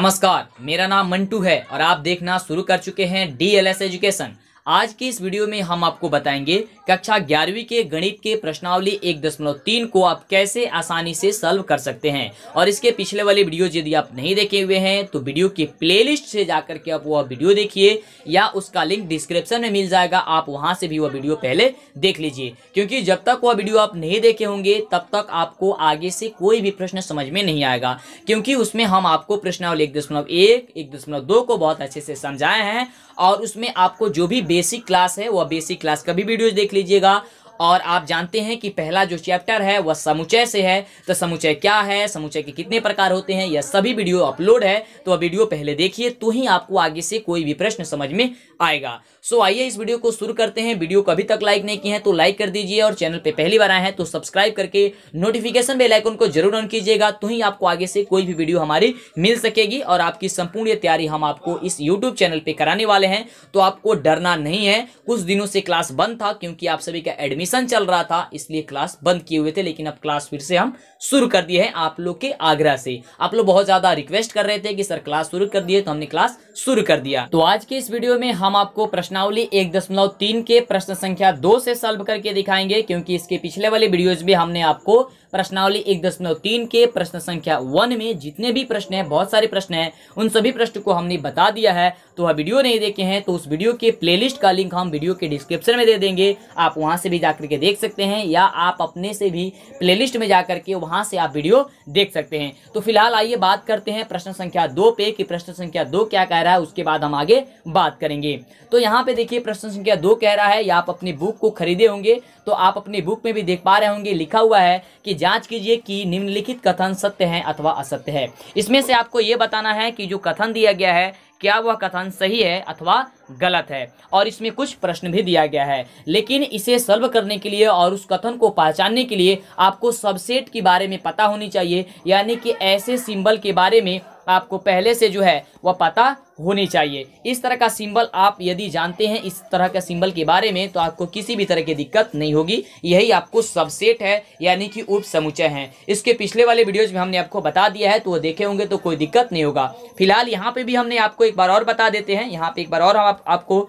नमस्कार मेरा नाम मंटू है और आप देखना शुरू कर चुके हैं डी एल एस एजुकेशन आज की इस वीडियो में हम आपको बताएंगे कक्षा ग्यारहवीं के गणित के प्रश्नावली एक दशमलव तीन को आप कैसे आसानी से सॉल्व कर सकते हैं और इसके पिछले वाले वीडियो यदि आप नहीं देखे हुए हैं तो वीडियो की प्लेलिस्ट से जाकर के आप वह वीडियो देखिए या उसका लिंक डिस्क्रिप्शन में मिल जाएगा आप वहां से भी वह वीडियो पहले देख लीजिए क्योंकि जब तक वह वीडियो आप नहीं देखे होंगे तब तक आपको आगे से कोई भी प्रश्न समझ में नहीं आएगा क्योंकि उसमें हम आपको प्रश्नावली एक दशमलव एक दशमलव दो को बहुत अच्छे से समझाए हैं और उसमें आपको जो भी बेसिक क्लास है वह बेसिक क्लास का भी वीडियो देख लीजिएगा और आप जानते हैं कि पहला जो चैप्टर है वह समुचय से है तो समुचय क्या है समुचय के कितने प्रकार होते हैं यह सभी वीडियो अपलोड है तो वह वीडियो पहले देखिए तो ही आपको आगे से कोई भी प्रश्न समझ में आएगा सो आइए इस वीडियो को शुरू करते हैं वीडियो को अभी तक लाइक नहीं किया है तो लाइक कर दीजिए और चैनल पर पहली बार आए हैं तो सब्सक्राइब करके नोटिफिकेशन बेल आइकन को जरूर ऑन कीजिएगा तो ही आपको आगे से कोई भी वीडियो हमारी मिल सकेगी और आपकी संपूर्ण तैयारी हम आपको इस यूट्यूब चैनल पर कराने वाले हैं तो आपको डरना नहीं है कुछ दिनों से क्लास बंद था क्योंकि आप सभी का एडमिशन सेशन चल रहा था इसलिए क्लास बंद किए हुए थे लेकिन अब क्लास फिर से हम शुरू कर दिए है आप लोग के आगरा से आप लोग बहुत ज़्यादा रिक्वेस्ट कर रहे थे कि सर क्लास शुरू कर दिए तो हमने क्लास शुरू कर दिया तो आज के इस वीडियो में हम आपको प्रश्नावली एक दशमलव तीन के प्रश्न संख्या दो से सॉल्व करके दिखाएंगे क्योंकि इसके पिछले वाले वीडियोज में हमने आपको प्रश्नावली एक दशमलव तीन के प्रश्न संख्या वन में जितने भी प्रश्न हैं बहुत सारे प्रश्न हैं उन सभी प्रश्न को हमने बता दिया है तो वह वीडियो नहीं देखे हैं तो उस वीडियो के प्लेलिस्ट का लिंक हम वीडियो के डिस्क्रिप्शन में दे देंगे आप वहां से भी जाकर के देख सकते हैं या आप अपने से भी प्लेलिस्ट में जाकर के वहां वहां से आप वीडियो देख सकते हैं तो फिलहाल आइए बात करते हैं प्रश्न संख्या दो पे कि प्रश्न संख्या दो क्या कह रहा है उसके बाद हम आगे बात करेंगे तो यहाँ पे देखिए प्रश्न संख्या दो कह रहा है या आप अपनी बुक को खरीदे होंगे तो आप अपनी बुक में भी देख पा रहे होंगे लिखा हुआ है कि जांच कीजिए कि निम्नलिखित कथन सत्य है अथवा असत्य है इसमें से आपको यह बताना है कि जो कथन दिया गया है क्या वह कथन सही है अथवा गलत है और इसमें कुछ प्रश्न भी दिया गया है लेकिन इसे सर्व करने के लिए और उस कथन को पहचानने के लिए आपको सबसेट के बारे में पता होनी चाहिए यानी कि ऐसे सिंबल के बारे में आपको पहले से जो है वह पता होनी चाहिए इस तरह का सिंबल आप यदि जानते हैं इस तरह के सिंबल के बारे में तो आपको किसी भी तरह की दिक्कत नहीं होगी यही आपको सबसेट है यानी कि उप समुचय है इसके पिछले वाले वीडियोज में हमने आपको बता दिया है तो वो देखे होंगे तो कोई दिक्कत नहीं होगा फिलहाल यहाँ पे भी हमने आपको एक बार और बता देते हैं यहाँ पे एक बार और हम आप, आपको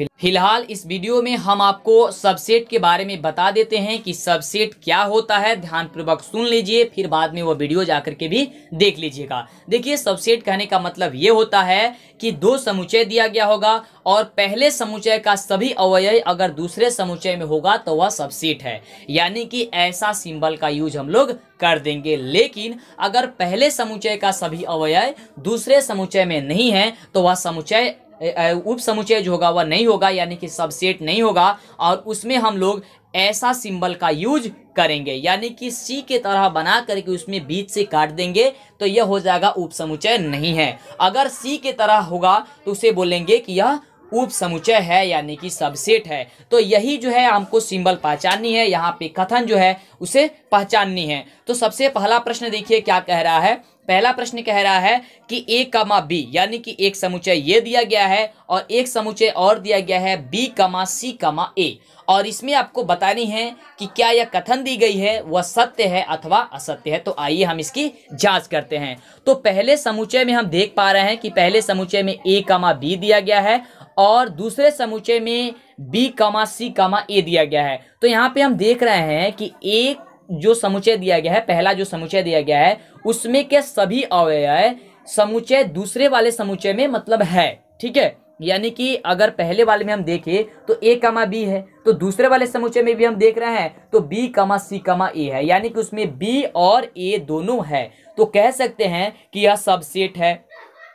फिलहाल इस वीडियो में हम आपको सबसेट के बारे में बता देते हैं कि सबसेट क्या होता है ध्यानपूर्वक सुन लीजिए फिर बाद में वो वीडियो जाकर के भी देख लीजिएगा देखिए सबसेट कहने का मतलब ये होता है कि दो समुचय दिया गया होगा और पहले समुचय का सभी अवयव अगर दूसरे समुचय में होगा तो वह सबसेट है यानी कि ऐसा सिंबल का यूज हम लोग कर देंगे लेकिन अगर पहले समुचय का सभी अवयव दूसरे समुचय में नहीं है तो वह समुचय उप समुचय जो होगा वह नहीं होगा यानी कि सबसेट नहीं होगा और उसमें हम लोग ऐसा सिंबल का यूज करेंगे यानी कि सी के तरह बना करके उसमें बीच से काट देंगे तो यह हो जाएगा उपसमुचय नहीं है अगर सी के तरह होगा तो उसे बोलेंगे कि यह उप समुचय है यानी कि सबसेट है तो यही जो है हमको सिंबल पहचाननी है यहाँ पे कथन जो है उसे पहचाननी है तो सबसे पहला प्रश्न देखिए क्या कह रहा है पहला प्रश्न कह रहा है कि ए कमा बी यानी कि एक समुचय ये दिया गया है और एक समुचय और दिया गया है बी कमा सी कमा ए और इसमें आपको बतानी है कि क्या यह कथन दी गई है वह सत्य है अथवा असत्य है तो आइए हम इसकी जांच करते हैं तो पहले समुचय में हम देख पा रहे हैं कि पहले समुचय में ए कमा बी दिया गया है और दूसरे समूचे में बी कामा सी कामा ए दिया गया है तो यहाँ पे हम देख रहे हैं कि एक जो समुचय दिया गया है पहला जो समुचय दिया गया है उसमें के सभी अवयव समुचय दूसरे वाले समुच्चय में मतलब है ठीक है यानी कि अगर पहले वाले में हम देखें तो ए कमा बी है तो दूसरे वाले समुच्चय में भी हम देख रहे हैं तो बी कमा सी कमा ए है यानी कि उसमें बी और ए दोनों है तो कह सकते हैं कि यह सबसेट है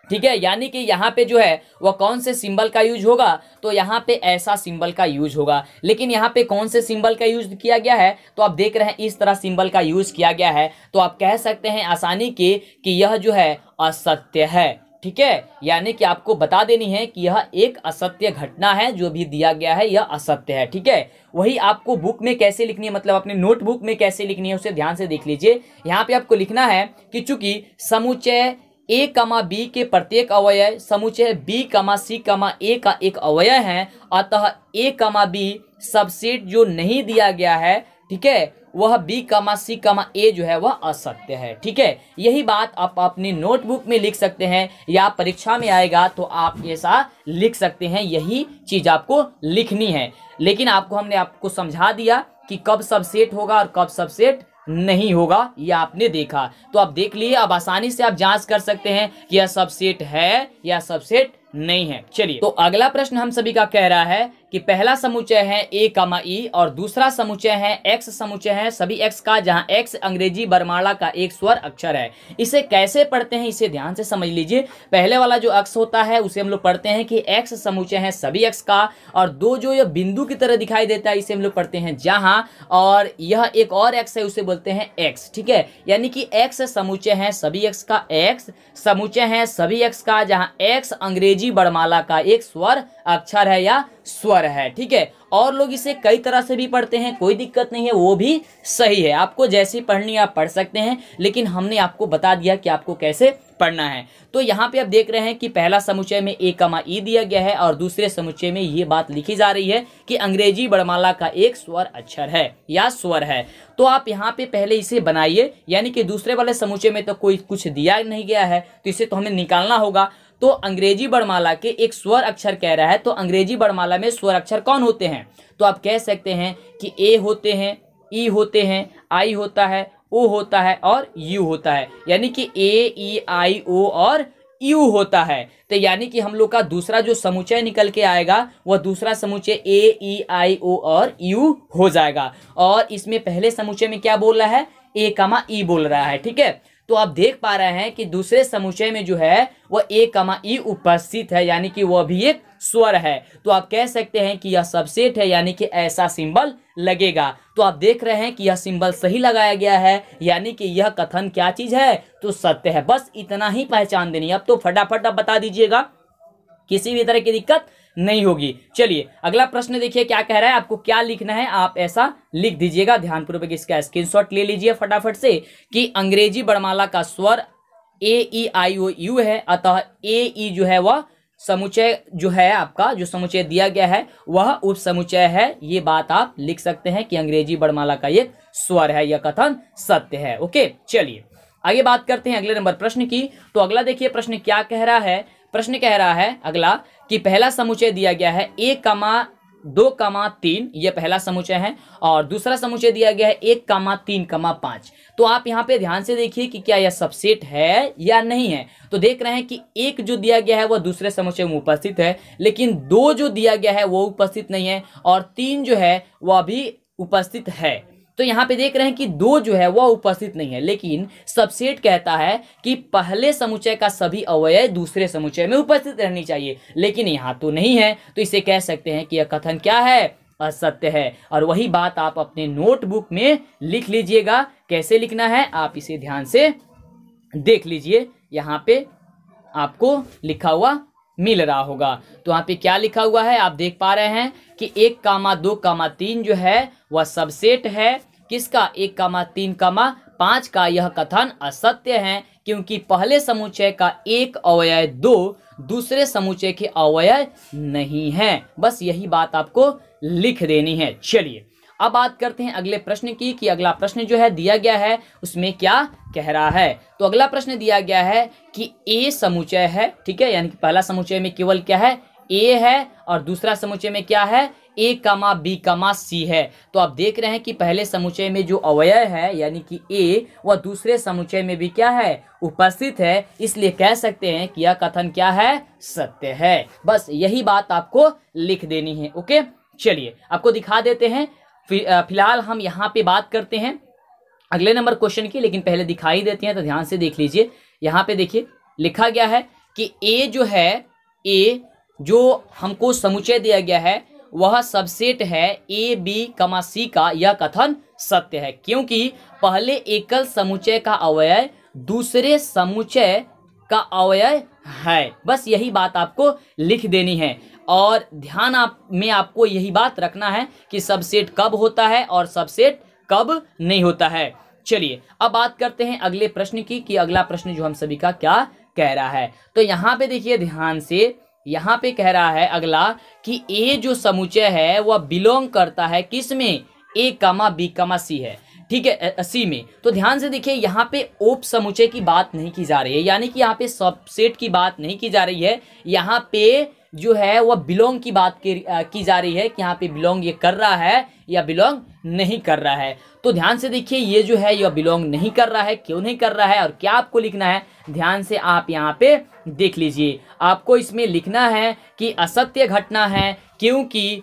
ठीक है यानी कि यहाँ पे जो है वह कौन से सिंबल का यूज होगा तो यहाँ पे ऐसा सिंबल का यूज होगा लेकिन यहाँ पे कौन से सिंबल का यूज किया गया है तो आप देख रहे हैं इस तरह सिंबल का यूज किया गया है तो आप कह सकते हैं आसानी के कि यह जो है असत्य है ठीक है यानी कि आपको बता देनी है कि यह एक असत्य घटना है जो भी दिया गया है यह असत्य है ठीक है वही आपको बुक में कैसे लिखनी है मतलब अपने नोटबुक में कैसे लिखनी है उसे ध्यान से देख लीजिए यहाँ पे आपको लिखना है कि चूंकि समुचय ए कमा बी के प्रत्येक अवयव समुचे बी कमा सी कमा ए का एक अवयव है अतः ए कमा बी सबसेट जो नहीं दिया गया है ठीक है वह बी कमा सी कमा ए जो है वह असत्य है ठीक है यही बात आप अपने नोटबुक में लिख सकते हैं या परीक्षा में आएगा तो आप ऐसा लिख सकते हैं यही चीज़ आपको लिखनी है लेकिन आपको हमने आपको समझा दिया कि कब सबसेट होगा और कब सबसेट नहीं होगा ये आपने देखा तो आप देख लिए अब आसानी से आप जांच कर सकते हैं कि यह सबसेट है या सबसेट नहीं है चलिए तो अगला प्रश्न हम सभी का कह रहा है कि पहला समुचय है ए कामा ई और दूसरा समुचय है एक्स समुचय है सभी एक्स का जहां एक्स अंग्रेजी बरमाला का एक स्वर अक्षर है इसे कैसे पढ़ते हैं इसे ध्यान से समझ लीजिए पहले वाला जो अक्ष होता है उसे हम लोग पढ़ते हैं कि एक्स समुचय है सभी एक्स का और दो जो यह बिंदु की तरह दिखाई देता है इसे हम लोग पढ़ते हैं जहां और यह एक और एक्स है उसे बोलते हैं एक्स ठीक है यानी कि एक्स समुचय है सभी एक्स का एक्स समुचय है सभी एक्स का जहां एक्स अंग्रेजी बरमाला का एक स्वर अक्षर है या स्वर पर है ठीक है और लोग इसे कई तरह से भी पढ़ते हैं कोई दिक्कत नहीं है वो भी सही है आपको जैसी पढ़नी आप पढ़ सकते हैं लेकिन हमने आपको बता दिया कि आपको कैसे पढ़ना है तो यहाँ पे आप देख रहे हैं कि पहला समुच्चय में ए कमा ई दिया गया है और दूसरे समुच्चय में ये बात लिखी जा रही है कि अंग्रेजी बड़माला का एक स्वर अक्षर है या स्वर है तो आप यहाँ पे पहले इसे बनाइए यानी कि दूसरे वाले समुच्चय में तो कोई कुछ दिया नहीं गया है तो इसे तो हमें निकालना होगा तो अंग्रेजी बड़माला के एक स्वर अक्षर कह रहा है तो अंग्रेजी बड़माला में स्वर अक्षर कौन होते हैं तो आप कह सकते हैं कि ए होते हैं ई होते हैं आई होता है ओ होता है और यू होता है यानी कि ए ई आई ओ और यू होता है तो यानी कि हम लोग का दूसरा जो समुचय निकल के आएगा वह दूसरा समुचय ए ई आई ओ और यू हो जाएगा और इसमें पहले समुचय में क्या बोल रहा है ए कामा ई बोल रहा है ठीक है तो आप देख पा रहे हैं कि दूसरे समुच्चय में जो है वह ए कमा ई e उपस्थित है यानी कि वह भी एक स्वर है तो आप कह सकते हैं कि यह सबसेट है यानी कि ऐसा सिंबल लगेगा तो आप देख रहे हैं कि यह सिंबल सही लगाया गया है यानी कि यह कथन क्या चीज़ है तो सत्य है बस इतना ही पहचान देनी अब तो फटाफट आप बता दीजिएगा किसी भी तरह की दिक्कत नहीं होगी चलिए अगला प्रश्न देखिए क्या कह रहा है आपको क्या लिखना है आप ऐसा लिख दीजिएगा ध्यानपूर्वक इसका स्क्रीनशॉट ले लीजिए फटाफट से कि अंग्रेजी बड़माला का स्वर ए ई आई ओ यू है अतः ए ई e जो है वह समुचय जो है आपका जो समुचय दिया गया है वह उप समुचय है ये बात आप लिख सकते हैं कि अंग्रेजी बड़माला का एक स्वर है यह कथन सत्य है ओके चलिए आगे बात करते हैं अगले नंबर प्रश्न की तो अगला देखिए प्रश्न क्या कह रहा है प्रश्न कह रहा है अगला कि पहला समुचय दिया गया है एक कमा दो कमा तीन ये पहला समुचय है और दूसरा समुचय दिया गया है एक कमा तीन कमा पांच तो आप यहां पे ध्यान से देखिए कि क्या यह सबसेट है या नहीं है तो देख रहे हैं कि एक जो दिया गया है वह दूसरे समुचय में उपस्थित है लेकिन दो जो दिया गया है वह उपस्थित नहीं है और तीन जो है वह अभी उपस्थित है तो यहाँ पे देख रहे हैं कि दो जो है वह उपस्थित नहीं है लेकिन सबसेट कहता है कि पहले समुचय का सभी अवयव दूसरे समुचय में उपस्थित रहनी चाहिए लेकिन यहाँ तो नहीं है तो इसे कह सकते हैं कि यह कथन क्या है असत्य है और वही बात आप अपने नोटबुक में लिख लीजिएगा कैसे लिखना है आप इसे ध्यान से देख लीजिए यहाँ पे आपको लिखा हुआ मिल रहा होगा तो यहाँ पे क्या लिखा हुआ है आप देख पा रहे हैं कि एक कामा दो कामा तीन जो है वह सबसेट है किसका एक मा तीन मा पांच का यह कथन असत्य है क्योंकि पहले समुच्चय का एक अवय दो दूसरे समुच्चय के अवय नहीं है बस यही बात आपको लिख देनी है चलिए अब बात करते हैं अगले प्रश्न की कि अगला प्रश्न जो है दिया गया है उसमें क्या कह रहा है तो अगला प्रश्न दिया गया है कि ए समुच्चय है ठीक है यानी कि पहला समूचे में केवल क्या है ए है और दूसरा समूचे में क्या है ए कमा बी कमा सी है तो आप देख रहे हैं कि पहले समुच्चय में जो अवयव है यानी कि ए वह दूसरे समुच्चय में भी क्या है उपस्थित है इसलिए कह सकते हैं कि यह कथन क्या है सत्य है बस यही बात आपको लिख देनी है ओके चलिए आपको दिखा देते हैं फिलहाल हम यहाँ पे बात करते हैं अगले नंबर क्वेश्चन की लेकिन पहले दिखाई देते हैं तो ध्यान से देख लीजिए यहाँ पे देखिए लिखा गया है कि ए जो है ए जो हमको समुचय दिया गया है वह सबसेट है ए बी कमा सी का यह कथन सत्य है क्योंकि पहले एकल समुचय का अवयव दूसरे समुचय का अवयव है बस यही बात आपको लिख देनी है और ध्यान आप में आपको यही बात रखना है कि सबसेट कब होता है और सबसेट कब नहीं होता है चलिए अब बात करते हैं अगले प्रश्न की कि अगला प्रश्न जो हम सभी का क्या कह रहा है तो यहाँ पे देखिए ध्यान से यहाँ पे कह रहा है अगला कि ए जो समुचय है वह बिलोंग करता है किस में ए कमा बी कमा सी है ठीक है सी में तो ध्यान से देखिए यहाँ पे ओप समुचय की बात नहीं की जा रही है यानी कि यहाँ पे सबसेट की बात नहीं की जा रही है यहाँ पे जो है वह बिलोंग की बात की, की जा रही है कि यहाँ पे बिलोंग ये कर रहा है या बिलोंग नहीं कर रहा है तो ध्यान से देखिए ये जो है यह बिलोंग नहीं कर रहा है क्यों नहीं कर रहा है और क्या आपको लिखना है ध्यान से आप यहाँ पे देख लीजिए आपको इसमें लिखना है कि असत्य घटना है क्योंकि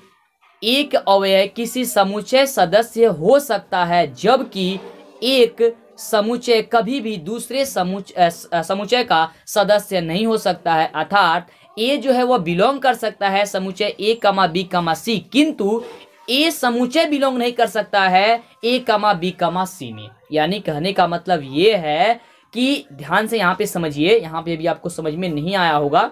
एक अवयव किसी समुचे सदस्य हो सकता है जबकि एक समुचय कभी भी दूसरे समुच समुचय का सदस्य नहीं हो सकता है अर्थात ए जो है वह बिलोंग कर सकता है समूचे ए कमा बी कमा सी किंतु ए समूचे बिलोंग नहीं कर सकता है ए कमा बी कमा सी में यानी कहने का मतलब ये है कि ध्यान से यहाँ पे समझिए यहाँ पे भी आपको समझ में नहीं आया होगा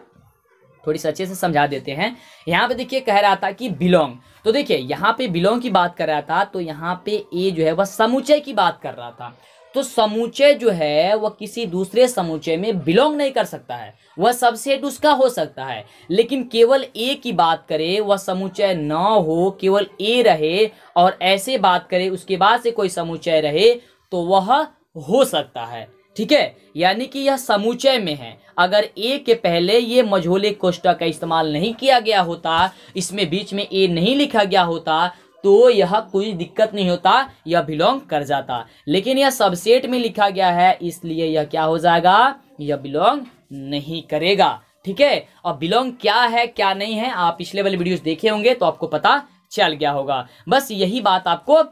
थोड़ी सी अच्छे से समझा देते हैं यहाँ पे देखिए कह रहा था कि बिलोंग तो देखिए यहाँ पे बिलोंग की बात कर रहा था तो यहाँ पे ए जो है वह समुचय की बात कर रहा था तो समूचे जो है वह किसी दूसरे समूचे में बिलोंग नहीं कर सकता है वह सबसेट उसका हो सकता है लेकिन केवल ए की बात करे वह समुचय न हो केवल ए रहे और ऐसे बात करे उसके बाद से कोई समुचय रहे तो वह हो सकता है ठीक है यानी कि यह समुचय में है अगर ए के पहले ये मझोले कोष्टक का इस्तेमाल नहीं किया गया होता इसमें बीच में ए नहीं लिखा गया होता तो यह कोई दिक्कत नहीं होता यह बिलोंग कर जाता लेकिन यह सबसेट में लिखा गया है इसलिए यह क्या हो जाएगा यह बिलोंग नहीं करेगा ठीक है और बिलोंग क्या है क्या नहीं है आप पिछले वाले वीडियोस देखे होंगे तो आपको पता चल गया होगा बस यही बात आपको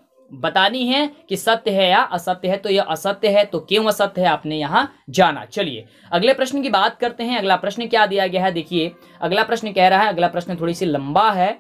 बतानी है कि सत्य है या असत्य है तो यह असत्य है तो क्यों असत्य है आपने यहां जाना चलिए अगले प्रश्न की बात करते हैं अगला प्रश्न क्या दिया गया है देखिए अगला प्रश्न कह रहा है अगला प्रश्न थोड़ी सी लंबा है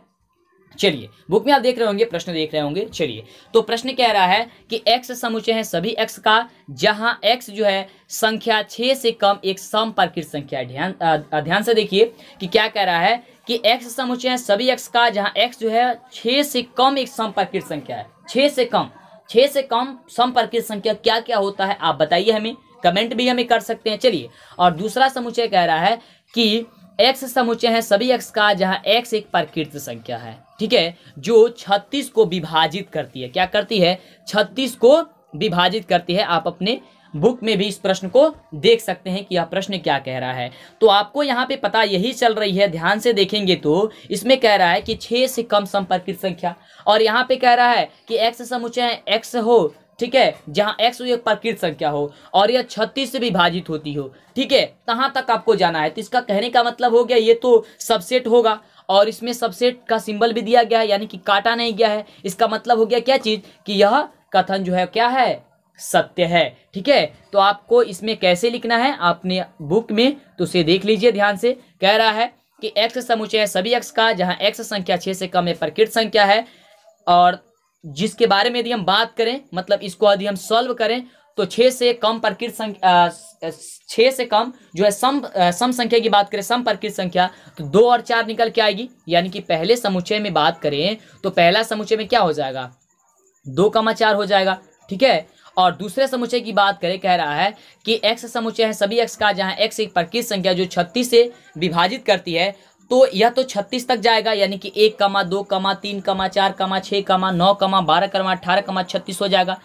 चलिए बुक में आप देख रहे होंगे प्रश्न देख रहे होंगे चलिए तो प्रश्न कह रहा है कि एक्स समुचे है सभी एक्स का जहां एक्स जो है संख्या छह से कम एक प्रकृत संख्या ध्यान ध्यान से देखिए कि क्या कह रहा है कि x समुचे हैं सभी x का जहां x जो है छः से कम एक प्रकृत संख्या है छह से कम छह से कम प्रकृत संख्या क्या क्या होता है आप बताइए हमें कमेंट भी हमें कर सकते हैं चलिए और दूसरा समुचय कह रहा है कि एक्स समुचे हैं सभी एक्स का जहां एक्स एक प्रकृत संख्या है ठीक है जो छत्तीस को विभाजित करती है क्या करती है छत्तीस को विभाजित करती है आप अपने बुक में भी इस प्रश्न को देख सकते हैं कि यह प्रश्न क्या कह रहा है तो आपको यहाँ पे पता यही चल रही है ध्यान से देखेंगे तो इसमें कह रहा है कि छः से कम संपर्कित संख्या और यहाँ पे कह रहा है कि एक्स समुचय एक्स हो ठीक है जहाँ एक्स एक प्रकृत संख्या हो और यह छत्तीस से विभाजित होती हो ठीक है कहाँ तक आपको जाना है तो इसका कहने का मतलब हो गया ये तो सबसेट होगा और इसमें सबसेट का सिंबल भी दिया गया है यानी कि काटा नहीं गया है इसका मतलब हो गया क्या चीज़ कि यह कथन जो है क्या है सत्य है ठीक है तो आपको इसमें कैसे लिखना है आपने बुक में तो उसे देख लीजिए ध्यान से कह रहा है कि एक्स समुचय है सभी एक्स का जहाँ एक्स संख्या छः से कम है प्रकृत संख्या है और जिसके बारे में यदि हम बात करें मतलब इसको यदि हम सॉल्व करें तो छह से कम प्रकृत संख्या छह से कम जो है सम सम संख्या की बात करें सम प्रकृत संख्या तो दो और चार निकल के आएगी यानी कि पहले समुच्चय में बात करें तो पहला समुच्चय में क्या हो जाएगा दो कमा चार हो जाएगा ठीक है और दूसरे समुच्चय की बात करें कह रहा है कि एक्स समुच्चय है सभी एक्स का जहां एक्स एक प्रकृत संख्या जो छत्तीस से विभाजित करती है तो यह तो छत्तीस तक जाएगा यानी कि एक कमा दो कमा तीन कमा चार कमा छः कमा नौ कमा बारह कमा अठारह कमा छत्तीस हो जाएगा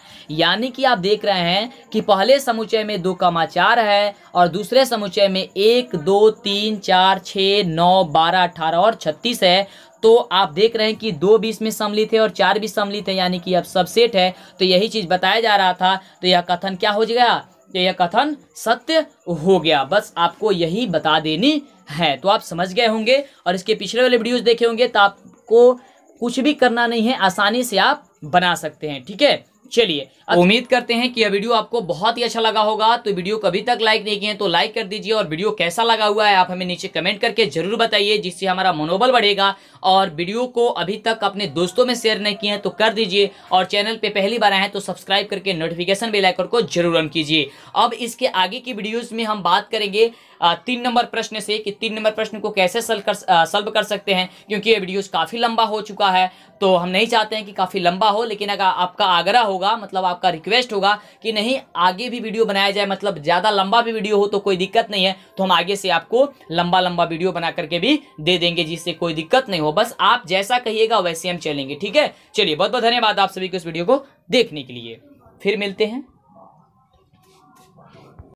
यानी कि आप देख रहे हैं कि पहले समुच्चय में दो कमा चार है और दूसरे समुच्चय में एक दो तीन चार छः नौ बारह अठारह और छत्तीस है तो आप देख रहे हैं कि दो बीस में सम्मिलित है और चार भी सम्मिलित है यानी कि अब सबसेट है तो यही चीज़ बताया जा रहा था तो यह कथन क्या हो गया तो यह कथन सत्य हो गया बस आपको यही बता देनी है तो आप समझ गए होंगे और इसके पिछले वाले वीडियोज़ देखे होंगे तो आपको कुछ भी करना नहीं है आसानी से आप बना सकते हैं ठीक है चलिए उम्मीद करते हैं कि यह वीडियो आपको बहुत ही अच्छा लगा होगा तो वीडियो कभी तक लाइक नहीं किए तो लाइक कर दीजिए और वीडियो कैसा लगा हुआ है आप हमें नीचे कमेंट करके जरूर बताइए जिससे हमारा मनोबल बढ़ेगा और वीडियो को अभी तक अपने दोस्तों में शेयर नहीं किए हैं तो कर दीजिए और चैनल पर पहली बार आए हैं तो सब्सक्राइब करके नोटिफिकेशन आइकन को जरूर ऑन कीजिए अब इसके आगे की वीडियोज में हम बात करेंगे तीन नंबर प्रश्न से कि तीन नंबर प्रश्न को कैसे सल्व कर सल्व कर सकते हैं क्योंकि ये वीडियोज काफ़ी लंबा हो चुका है तो हम नहीं चाहते हैं कि काफ़ी लंबा हो लेकिन अगर आपका आग्रह हो होगा मतलब आपका रिक्वेस्ट होगा कि नहीं आगे भी वीडियो बनाया जाए मतलब ज़्यादा लंबा भी वीडियो हो तो कोई दिक्कत नहीं है तो हम आगे से आपको लंबा लंबा वीडियो बना करके भी दे देंगे जिससे कोई दिक्कत नहीं हो बस आप जैसा कहिएगा वैसे हम चलेंगे ठीक है चलिए बहुत बहुत धन्यवाद आप सभी को इस वीडियो को देखने के लिए फिर मिलते हैं